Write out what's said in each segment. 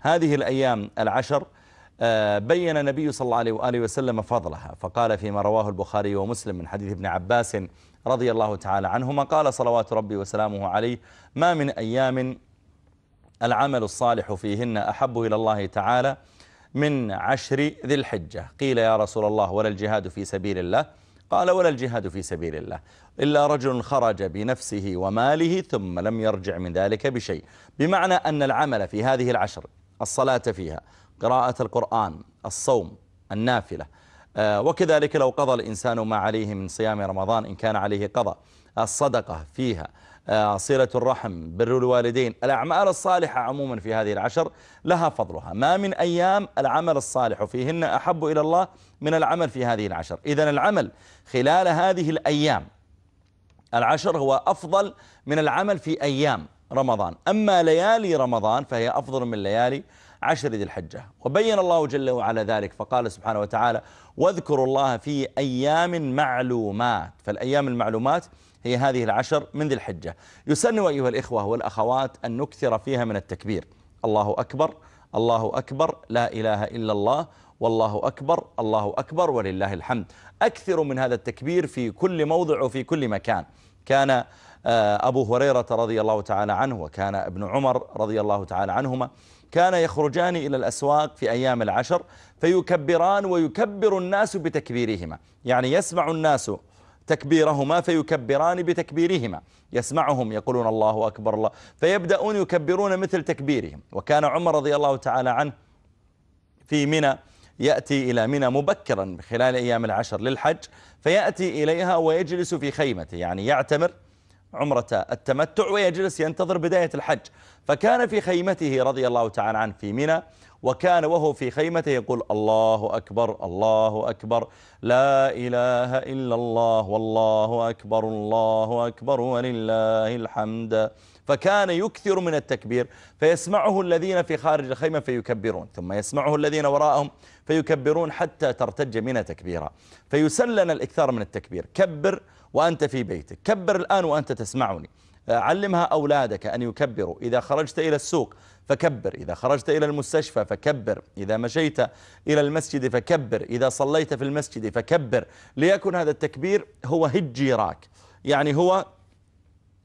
هذه الأيام العشر آه، بين النبي صلى الله عليه وآله وسلم فضلها فقال فيما رواه البخاري ومسلم من حديث ابن عباس رضي الله تعالى عنهما قال صلوات ربي وسلامه عليه ما من أيام العمل الصالح فيهن أحب إلى الله تعالى من عشر ذي الحجة قيل يا رسول الله ولا الجهاد في سبيل الله قال ولا الجهاد في سبيل الله إلا رجل خرج بنفسه وماله ثم لم يرجع من ذلك بشيء بمعنى أن العمل في هذه العشر الصلاة فيها قراءة القرآن الصوم النافلة آه، وكذلك لو قضى الإنسان ما عليه من صيام رمضان إن كان عليه قضى الصدقة فيها آه، صلة الرحم بر الوالدين الأعمال الصالحة عموما في هذه العشر لها فضلها ما من أيام العمل الصالح فيهن أحب إلى الله من العمل في هذه العشر إذا العمل خلال هذه الأيام العشر هو أفضل من العمل في أيام رمضان أما ليالي رمضان فهي أفضل من ليالي عشر ذي الحجة وبين الله جل وعلا ذلك فقال سبحانه وتعالى واذكروا الله في أيام معلومات فالأيام المعلومات هي هذه العشر من ذي الحجة يسن أيها الإخوة والأخوات أن نكثر فيها من التكبير الله أكبر الله أكبر لا إله إلا الله والله أكبر الله أكبر ولله الحمد أكثر من هذا التكبير في كل موضع وفي كل مكان كان آه، أبو هريرة رضي الله تعالى عنه وكان ابن عمر رضي الله تعالى عنهما كان يخرجان إلى الأسواق في أيام العشر فيكبران ويكبر الناس بتكبيرهما يعني يسمع الناس تكبيرهما فيكبران بتكبيرهما يسمعهم يقولون الله أكبر الله فيبدأون يكبرون مثل تكبيرهم وكان عمر رضي الله تعالى عنه في منى يأتي إلى منى مبكرا خلال أيام العشر للحج فيأتي إليها ويجلس في خيمته يعني يعتمر عمرة التمتع ويجلس ينتظر بداية الحج فكان في خيمته رضي الله تعالى عنه في منى وكان وهو في خيمته يقول الله أكبر الله أكبر لا إله إلا الله والله أكبر الله أكبر ولله الحمد فكان يكثر من التكبير فيسمعه الذين في خارج الخيمة فيكبرون ثم يسمعه الذين وراءهم فيكبرون حتى ترتج من تكبيرا فيسلنا الإكثار من التكبير كبر وأنت في بيتك كبر الآن وأنت تسمعني آه، علمها أولادك أن يكبروا إذا خرجت إلى السوق فكبر إذا خرجت إلى المستشفى فكبر إذا مشيت إلى المسجد فكبر إذا صليت في المسجد فكبر ليكن هذا التكبير هو هجيراك يعني هو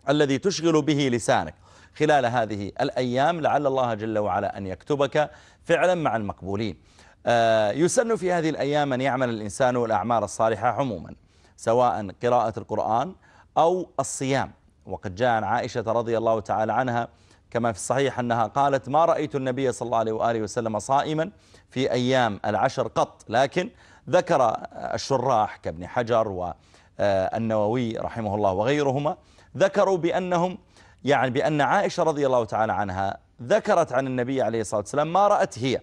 الذي تشغل به لسانك خلال هذه الأيام لعل الله جل وعلا أن يكتبك فعلا مع المقبولين آه، يسن في هذه الأيام أن يعمل الإنسان الأعمال الصالحة عموما سواء قراءة القرآن أو الصيام وقد جاء عن عائشة رضي الله تعالى عنها كما في الصحيح أنها قالت ما رأيت النبي صلى الله عليه وآله وسلم صائما في أيام العشر قط لكن ذكر الشراح كابن حجر و آه، النووي رحمه الله وغيرهما ذكروا بأنهم يعني بأن عائشة رضي الله تعالى عنها ذكرت عن النبي عليه الصلاة والسلام ما رأت هي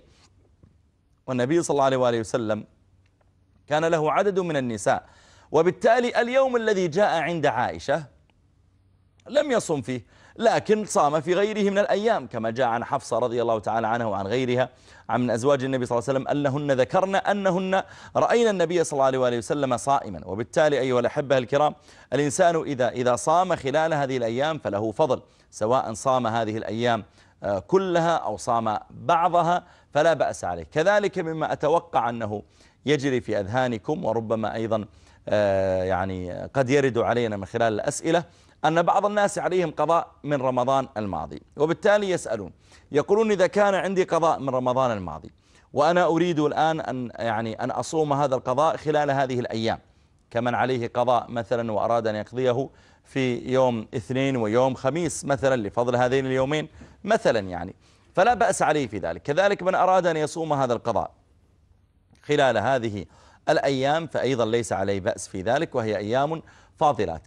والنبي صلى الله عليه وآله وسلم كان له عدد من النساء وبالتالي اليوم الذي جاء عند عائشة لم يصم فيه لكن صام في غيره من الأيام كما جاء عن حفصة رضي الله تعالى عنها وعن غيرها عن أزواج النبي صلى الله عليه وسلم أنهن ذكرن أنهن رأينا النبي صلى الله عليه وسلم صائما وبالتالي أيها الأحبة الكرام الإنسان إذا, إذا صام خلال هذه الأيام فله فضل سواء صام هذه الأيام آه، كلها أو صام بعضها فلا بأس عليه كذلك مما أتوقع أنه يجري في أذهانكم وربما أيضا آه، يعني قد يرد علينا من خلال الأسئلة أن بعض الناس عليهم قضاء من رمضان الماضي وبالتالي يسألون يقولون إذا كان عندي قضاء من رمضان الماضي وأنا أريد الآن أن, يعني أن أصوم هذا القضاء خلال هذه الأيام كمن عليه قضاء مثلا وأراد أن يقضيه في يوم اثنين ويوم خميس مثلا لفضل هذين اليومين مثلا يعني فلا بأس عليه في ذلك كذلك من أراد أن يصوم هذا القضاء خلال هذه الأيام فأيضا ليس عليه بأس في ذلك وهي أيام فاضلات